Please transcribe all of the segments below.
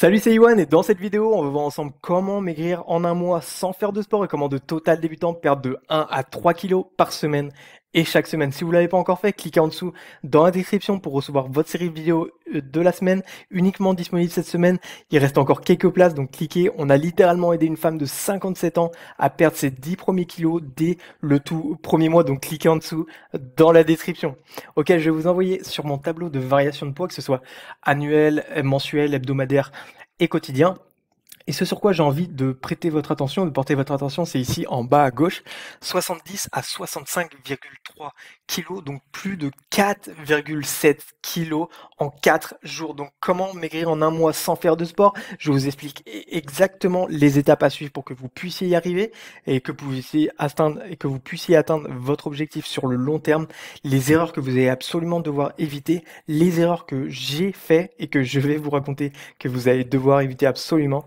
Salut, c'est et dans cette vidéo, on va voir ensemble comment maigrir en un mois sans faire de sport et comment de total débutant perdre de 1 à 3 kilos par semaine et chaque semaine. Si vous l'avez pas encore fait, cliquez en dessous dans la description pour recevoir votre série vidéo euh, de la semaine, uniquement disponible cette semaine. Il reste encore quelques places, donc cliquez. On a littéralement aidé une femme de 57 ans à perdre ses 10 premiers kilos dès le tout premier mois, donc cliquez en dessous dans la description. Ok, je vais vous envoyer sur mon tableau de variation de poids, que ce soit annuel, mensuel, hebdomadaire et quotidien. Et ce sur quoi j'ai envie de prêter votre attention, de porter votre attention, c'est ici en bas à gauche, 70 à 65,3 kg, donc plus de 4,7 kg en 4 jours. Donc comment maigrir en un mois sans faire de sport Je vous explique e-, exactement les étapes à suivre pour que vous puissiez y arriver et que vous puissiez atteindre, et que vous puissiez atteindre votre objectif sur le long terme, les erreurs que vous allez absolument devoir éviter, les erreurs que j'ai fait et que je vais vous raconter que vous allez devoir éviter absolument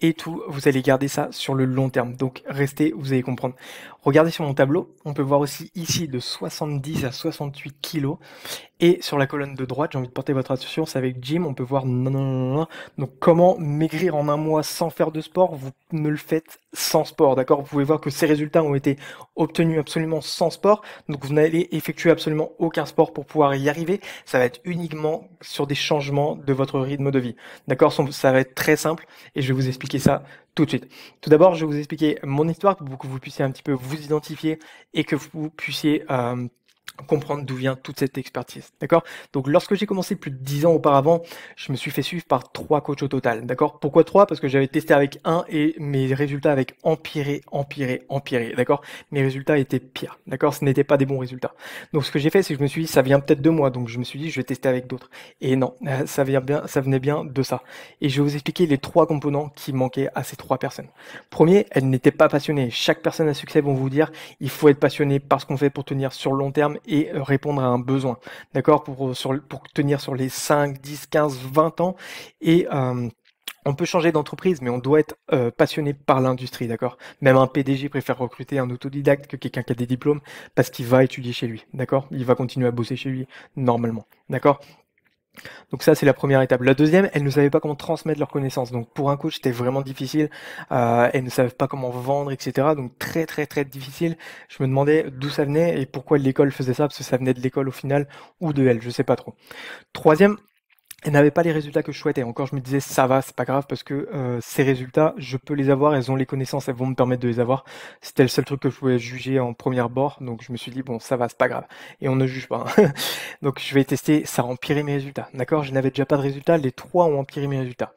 et tout, vous allez garder ça sur le long terme. Donc restez, vous allez comprendre. Regardez sur mon tableau, on peut voir aussi ici de 70 à 68 kilos. Et sur la colonne de droite, j'ai envie de porter votre attention, c'est avec Jim, on peut voir donc comment maigrir en un mois sans faire de sport, vous ne le faites sans sport, d'accord Vous pouvez voir que ces résultats ont été obtenus absolument sans sport, donc vous n'allez effectuer absolument aucun sport pour pouvoir y arriver, ça va être uniquement sur des changements de votre rythme de vie, d'accord Ça va être très simple et je vais vous expliquer ça tout de suite. Tout d'abord, je vais vous expliquer mon histoire pour que vous puissiez un petit peu vous identifier et que vous puissiez euh, comprendre d'où vient toute cette expertise. D'accord Donc lorsque j'ai commencé plus de 10 ans auparavant, je me suis fait suivre par trois coachs au total. D'accord Pourquoi trois Parce que j'avais testé avec un et mes résultats avec empiré, empiré, empiré. D'accord Mes résultats étaient pires. D'accord Ce n'étaient pas des bons résultats. Donc ce que j'ai fait, c'est que je me suis dit, ça vient peut-être de moi. Donc je me suis dit, je vais tester avec d'autres. Et non, euh, ça, vient bien, ça venait bien de ça. Et je vais vous expliquer les trois composants qui manquaient à ces trois personnes. Premier, elles n'étaient pas passionnées. Chaque personne à succès vont vous dire, il faut être passionné par ce qu'on fait pour tenir sur le long terme et euh, répondre à un besoin. D'accord pour, euh, tenir sur les 5, 10, 15, 20 ans. Et euh, on peut changer d'entreprise, mais on doit être passionné par l'industrie, d'accord Même un PDG préfère recruter un autodidacte que quelqu'un qui a des diplômes parce qu'il va étudier chez lui, d'accord Il va continuer à bosser chez lui normalement, d'accord donc ça, c'est la première étape. La deuxième, elles ne savaient pas comment transmettre leurs connaissances. Donc pour un coach, c'était vraiment difficile. Euh, elles ne savaient pas comment vendre, etc. Donc très, très, très difficile. Je me demandais d'où ça venait et pourquoi l'école faisait ça, parce que ça venait de l'école au final ou de elle, je sais pas trop. Troisième, elles n'avait pas les résultats que je souhaitais. Encore, je me disais, ça va, c'est pas grave, parce que euh, ces résultats, je peux les avoir, elles ont les connaissances, elles vont me permettre de les avoir. C'était le seul truc que je pouvais juger en premier bord, donc je me suis dit, bon, ça va, c'est pas grave. Et on ne juge pas. Hein. donc je vais tester, ça a empiré mes résultats. D'accord Je n'avais déjà pas de résultats, les trois ont empiré mes résultats.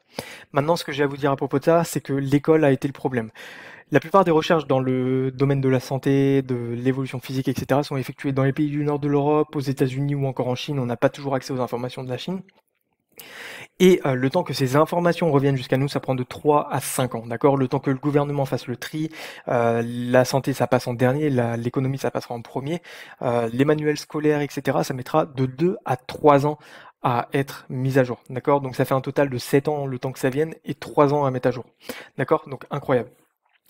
Maintenant, ce que j'ai à vous dire à propos de ça, c'est que l'école a été le problème. La plupart des recherches dans le domaine de la santé, de l'évolution physique, etc., sont effectuées dans les pays du nord de l'Europe, aux États-Unis ou encore en Chine. On n'a pas toujours accès aux informations de la Chine. Et euh, le temps que ces informations reviennent jusqu'à nous, ça prend de 3 à 5 ans, d'accord Le temps que le gouvernement fasse le tri, euh, la santé, ça passe en dernier, l'économie, ça passera en premier, euh, les manuels scolaires, etc., ça mettra de 2 à 3 ans à être mis à jour, d'accord Donc ça fait un total de 7 ans le temps que ça vienne et 3 ans à mettre à jour, d'accord Donc incroyable.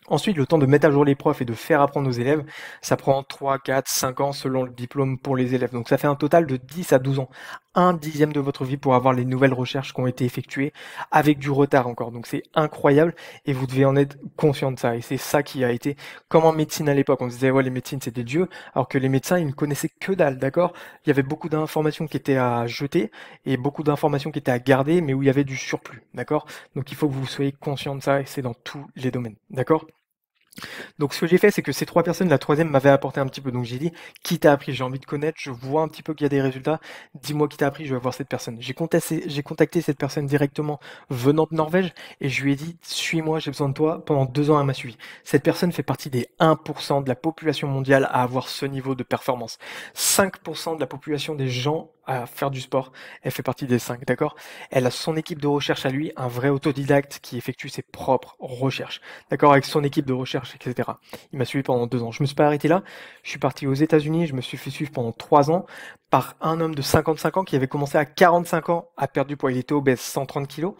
Ensuite, le temps de mettre à jour les profs et de faire apprendre aux élèves, ça prend 3, 4, 5 ans selon le diplôme pour les élèves. Donc ça fait un total de 10 à 12 ans un dixième de votre vie pour avoir les nouvelles recherches qui ont été effectuées avec du retard encore. Donc c'est incroyable et vous devez en être conscient de ça. Et c'est ça qui a été comme en médecine à l'époque. On se disait ouais les médecines c'est des dieux alors que les médecins ils ne connaissaient que dalle, d'accord Il y avait beaucoup d'informations qui étaient à jeter et beaucoup d'informations qui étaient à garder mais où il y avait du surplus, d'accord Donc il faut que vous soyez conscient de ça et c'est dans tous les domaines, d'accord donc ce que j'ai fait, c'est que ces trois personnes, la troisième m'avait apporté un petit peu. Donc j'ai dit, qui t'a appris J'ai envie de connaître, je vois un petit peu qu'il y a des résultats. Dis-moi qui t'a appris, je vais voir cette personne. J'ai contacté, contacté cette personne directement venant de Norvège et je lui ai dit, suis-moi, j'ai besoin de toi. Pendant deux ans, elle m'a suivi. Cette personne fait partie des 1% de la population mondiale à avoir ce niveau de performance. 5% de la population des gens à faire du sport. Elle fait partie des cinq, d'accord Elle a son équipe de recherche à lui, un vrai autodidacte qui effectue ses propres recherches, d'accord Avec son équipe de recherche, etc. Il m'a suivi pendant deux ans. Je me suis pas arrêté là. Je suis parti aux États-Unis. Je me suis fait suivre pendant trois ans par un homme de 55 ans qui avait commencé à 45 ans à perdre du poids. Il était obèse, 130 kilos,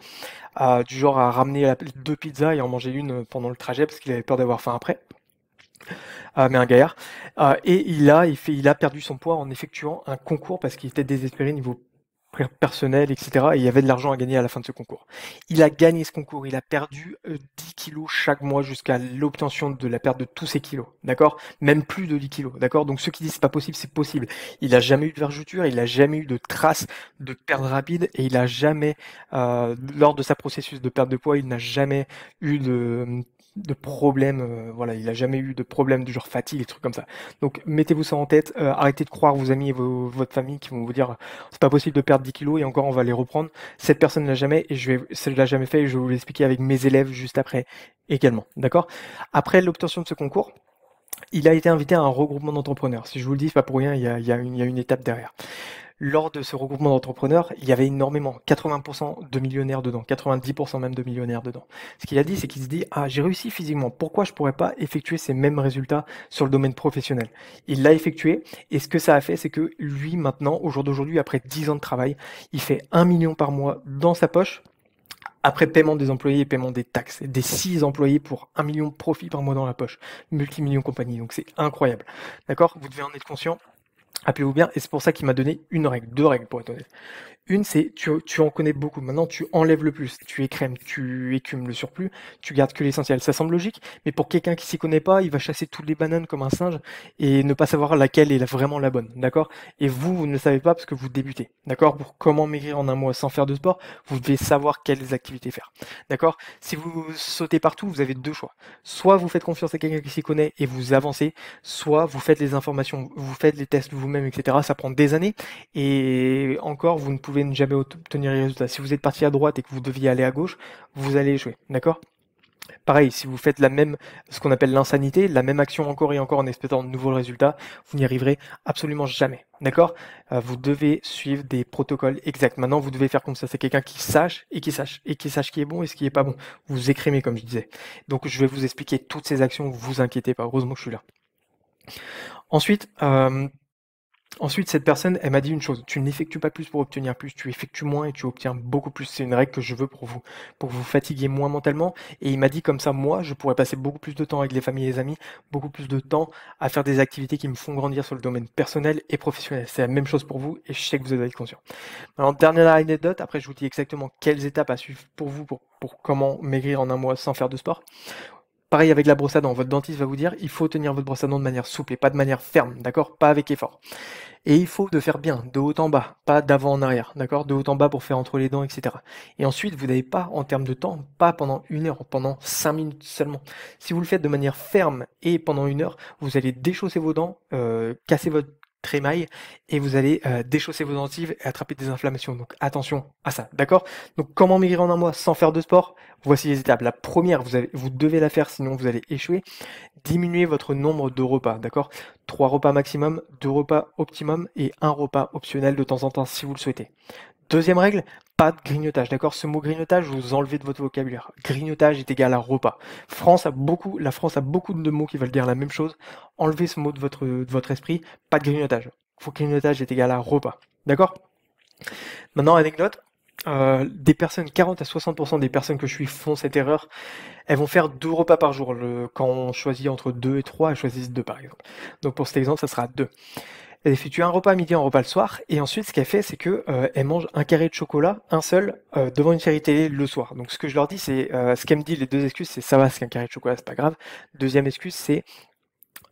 euh, du genre à ramener deux pizzas et en manger une pendant le trajet parce qu'il avait peur d'avoir faim après. Ah, mais un gaillard. Ah, et il a, il, a perdu son poids en effectuant un concours parce qu'il était désespéré niveau personnel, etc. Et il y avait de l'argent à gagner à la fin de ce concours. Il a gagné ce concours, il a perdu 10 euh, kilos chaque mois jusqu'à l'obtention de la perte de tous ses kilos, d'accord Même plus de 10 kilos, d'accord Donc ceux qui disent c'est pas possible, c'est possible. Il n'a jamais eu de verjouture il n'a jamais eu de trace de perte rapide et il a jamais, euh, lors de sa processus de perte de poids, il n'a jamais eu de de problèmes, euh, voilà, il n'a jamais eu de problème du genre fatigue, et trucs comme ça. Donc mettez-vous ça en tête, euh, arrêtez de croire vos amis et votre famille qui vont vous dire c'est pas possible de perdre 10 kilos et encore on va les reprendre. Cette personne l'a jamais et je vais, l'a jamais fait et je vais vous l'expliquer avec mes élèves juste après également, d'accord Après l'obtention de ce concours, il a été invité à un regroupement d'entrepreneurs. Si je vous le dis, c'est pas pour rien, il y a, il y a une étape derrière lors de ce regroupement d'entrepreneurs, il y avait énormément, 80% de millionnaires dedans, 90% même de millionnaires dedans. Ce qu'il a dit, c'est qu'il se dit, ah, j'ai réussi physiquement, pourquoi je pourrais pas effectuer ces mêmes résultats sur le domaine professionnel? Il l'a effectué, et ce que ça a fait, c'est que lui, maintenant, au jour d'aujourd'hui, après 10 ans de travail, il fait 1 million par mois dans sa poche, après paiement des employés et paiement des taxes, des 6 employés pour 1 million de profit par mois dans la poche, multimillion compagnie, donc c'est incroyable. D'accord Vous devez en être conscient appelez vous bien, et c'est pour ça qu'il m'a donné une règle, deux règles pour être honnête. Une, c'est tu, tu, en connais beaucoup. Maintenant, tu enlèves le plus, tu écrèmes, tu écumes le surplus, tu gardes que l'essentiel. Ça semble logique, mais pour quelqu'un qui s'y connaît pas, il va chasser toutes les bananes comme un singe et ne pas savoir laquelle est vraiment la bonne, d'accord Et vous, vous ne savez pas parce que vous débutez, d'accord Pour comment maigrir en un mois sans faire de sport, vous devez savoir quelles activités faire, d'accord Si vous sautez partout, vous avez deux choix. Soit vous faites confiance à quelqu'un qui s'y connaît et vous avancez, soit vous faites les informations, vous faites les tests vous-même, etc. Ça prend des années et encore, vous ne pouvez ne jamais obtenir les résultats. Si vous êtes parti à droite et que vous deviez aller à gauche, vous allez jouer, D'accord Pareil, si vous faites la même, ce qu'on appelle l'insanité, la même action encore et encore en espérant de nouveaux résultats, vous n'y arriverez absolument jamais. D'accord euh, Vous devez suivre des protocoles exacts. Maintenant, vous devez faire comme ça. C'est quelqu'un qui sache et qui sache et qui sache qui est bon et ce qui est pas bon. Vous écrimez, comme je disais. Donc, je vais vous expliquer toutes ces actions. Vous vous inquiétez pas. Heureusement que je suis là. Ensuite, euh, Ensuite, cette personne, elle m'a dit une chose, tu n'effectues pas plus pour obtenir plus, tu effectues moins et tu obtiens beaucoup plus. C'est une règle que je veux pour vous, pour vous fatiguer moins mentalement. Et il m'a dit comme ça, moi, je pourrais passer beaucoup plus de temps avec les familles et les amis, beaucoup plus de temps à faire des activités qui me font grandir sur le domaine personnel et professionnel. C'est la même chose pour vous et je sais que vous allez être conscient. Alors, dernière anecdote, après je vous dis exactement quelles étapes à suivre pour vous pour, pour comment maigrir en un mois sans faire de sport. Pareil avec la brosse à dents, votre dentiste va vous dire il faut tenir votre brosse à dents de manière souple et pas de manière ferme, d'accord Pas avec effort. Et il faut de faire bien, de haut en bas, pas d'avant en arrière, d'accord De haut en bas pour faire entre les dents, etc. Et ensuite, vous n'avez pas, en termes de temps, pas pendant une heure, pendant cinq minutes seulement. Si vous le faites de manière ferme et pendant une heure, vous allez déchausser vos dents, euh, casser votre Trémaille et vous allez euh, déchausser vos dentives et attraper des inflammations. Donc attention à ça, d'accord Donc comment migrer en un mois sans faire de sport Voici les étapes. La première, vous, avez, vous devez la faire sinon vous allez échouer. Diminuer votre nombre de repas, d'accord Trois repas maximum, deux repas optimum et un repas optionnel de temps en temps si vous le souhaitez. Deuxième règle, pas de grignotage, d'accord Ce mot grignotage, vous enlevez de votre vocabulaire. Grignotage est égal à repas. France a beaucoup, la France a beaucoup de mots qui veulent dire la même chose. Enlevez ce mot de votre, de votre esprit, pas de grignotage. Faut grignotage est égal à repas, d'accord Maintenant, anecdote. Euh, des personnes, 40 à 60% des personnes que je suis font cette erreur. Elles vont faire deux repas par jour. Le, quand on choisit entre deux et trois, elles choisissent deux par exemple. Donc pour cet exemple, ça sera deux elle effectue un repas à midi, un repas le soir, et ensuite ce qu'elle fait, c'est que euh, elle mange un carré de chocolat, un seul, euh, devant une série télé le soir. Donc ce que je leur dis, c'est euh, ce qu'elle me dit, les deux excuses, c'est ça va, c'est qu'un carré de chocolat, c'est pas grave. Deuxième excuse, c'est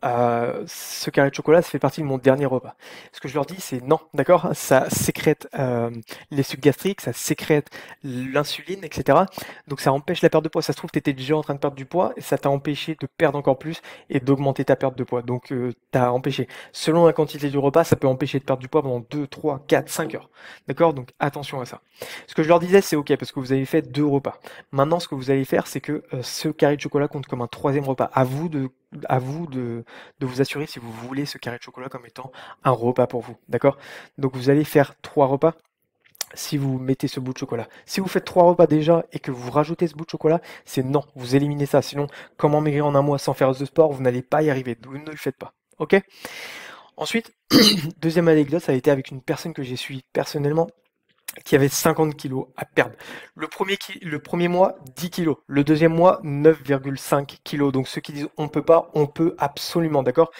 euh, ce carré de chocolat, ça fait partie de mon dernier repas. Ce que je leur dis, c'est non, d'accord Ça sécrète euh, les sucs gastriques, ça sécrète l'insuline, etc. Donc ça empêche la perte de poids. Ça se trouve, tu étais déjà en train de perdre du poids et ça t'a empêché de perdre encore plus et d'augmenter ta perte de poids. Donc tu euh, t'as empêché. Selon la quantité du repas, ça peut empêcher de perdre du poids pendant 2, 3, 4, 5 heures. D'accord Donc attention à ça. Ce que je leur disais, c'est ok parce que vous avez fait deux repas. Maintenant, ce que vous allez faire, c'est que ce carré de chocolat compte comme un troisième repas. À vous de à vous de, vous assurer si vous voulez ce carré de chocolat comme étant un repas pour vous. D'accord Donc vous allez faire trois repas si vous mettez ce bout de chocolat. Si vous faites trois repas déjà et que vous rajoutez ce bout de chocolat, c'est non, vous éliminez ça. Sinon, comment maigrir en un mois sans faire de sport Vous n'allez pas y arriver. Vous ne le faites pas. Ok Ensuite, deuxième anecdote, ça a été avec une personne que j'ai suivie personnellement qui avait 50 kilos à perdre. Le premier, le premier mois, 10 kilos. Le deuxième mois, 9,5 kilos. Donc ceux qui disent on peut pas, on peut absolument, d'accord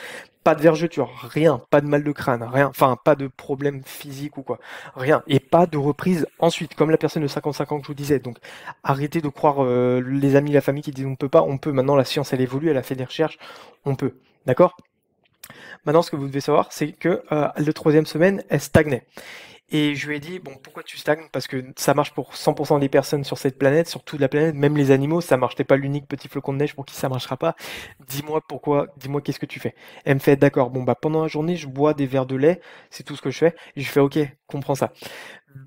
Pas de vergeture, rien, pas de mal de crâne, rien, enfin pas de problème physique ou quoi, rien. Et pas de reprise ensuite, comme la personne de 55 ans que je vous disais. Donc arrêtez de croire euh, les amis, la famille qui disent on peut pas, on peut. Maintenant la science elle évolue, elle a fait des recherches, on peut, d'accord Maintenant ce que vous devez savoir c'est que euh, la troisième semaine, elle stagnait. Et je lui ai dit, bon, pourquoi tu stagnes Parce que ça marche pour 100% des personnes sur cette planète, sur toute la planète, même les animaux, ça marche. T'es pas l'unique petit flocon de neige pour qui ça marchera pas. Dis-moi pourquoi, dis-moi qu'est-ce que tu fais. Elle me fait, d'accord, bon, bah, pendant la journée, je bois des verres de lait, c'est tout ce que je fais. Et je fais, ok, comprends ça.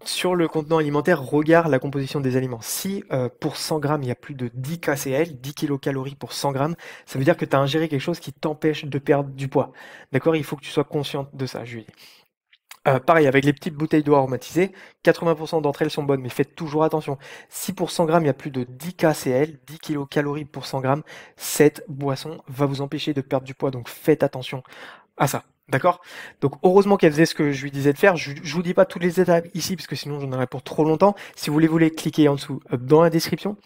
Sur le contenant alimentaire, regarde la composition des aliments. Si euh, pour 100 grammes, il y a plus de 10 KCL, 10 kilocalories pour 100 grammes, ça veut dire que tu as ingéré quelque chose qui t'empêche de perdre du poids. D'accord Il faut que tu sois consciente de ça, je lui dit. » Euh, pareil, avec les petites bouteilles d'eau aromatisées, 80% d'entre elles sont bonnes, mais faites toujours attention. Si pour 100 grammes, il y a plus de 10 KCL, 10 kcal pour 100 grammes, cette boisson va vous empêcher de perdre du poids, donc faites attention à ça. D'accord Donc heureusement qu'elle faisait ce que je lui disais de faire. Je, ne vous dis pas toutes les étapes ici parce que sinon j'en aurais pour trop longtemps. Si vous les voulez, cliquez en dessous euh, dans la description.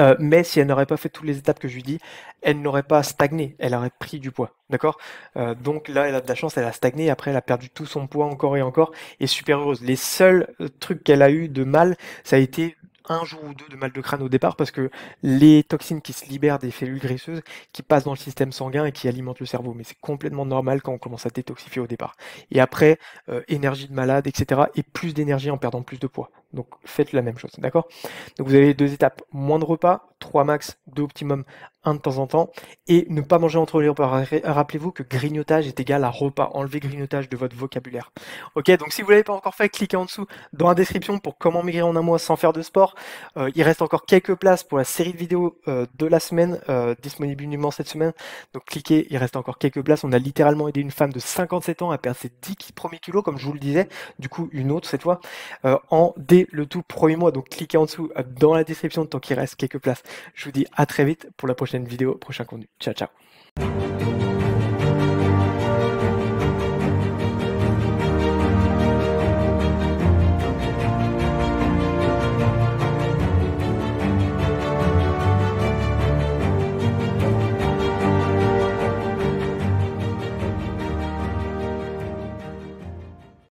Euh, mais si elle n'aurait pas fait toutes les étapes que je lui dis, elle n'aurait pas stagné, elle aurait pris du poids, d'accord euh, Donc là, elle a de la chance, elle a stagné, après elle a perdu tout son poids encore et encore, et super heureuse. Les seuls euh, trucs qu'elle a eu de mal, ça a été un jour ou deux de mal de crâne au départ parce que les toxines qui se libèrent des cellules graisseuses qui passent dans le système sanguin et qui alimentent le cerveau. Mais c'est complètement normal quand on commence à détoxifier au départ. Et après, énergie de malade, etc. Et plus d'énergie en perdant plus de poids. Donc faites la même chose, d'accord Donc vous avez deux étapes, moins de repas, trois max, deux optimum, un de temps en temps, et ne pas manger entre les repas. Rappelez-vous que grignotage est égal à repas, enlevez grignotage de votre vocabulaire. Ok, donc si vous ne l'avez pas encore fait, cliquez en dessous dans la description pour comment maigrir en un mois sans faire de sport. Euh, il reste encore quelques places pour la série de vidéos euh, de la semaine, euh, disponible uniquement cette semaine. Donc cliquez, il reste encore quelques places. On a littéralement aidé une femme de 57 ans à perdre ses 10 premiers kilos, comme je vous le disais, du coup une autre cette fois, en des le tout premier mois. Donc cliquez en dessous dans la description tant qu'il reste quelques places. Je vous dis à très vite pour la prochaine vidéo, prochain contenu. Ciao ciao.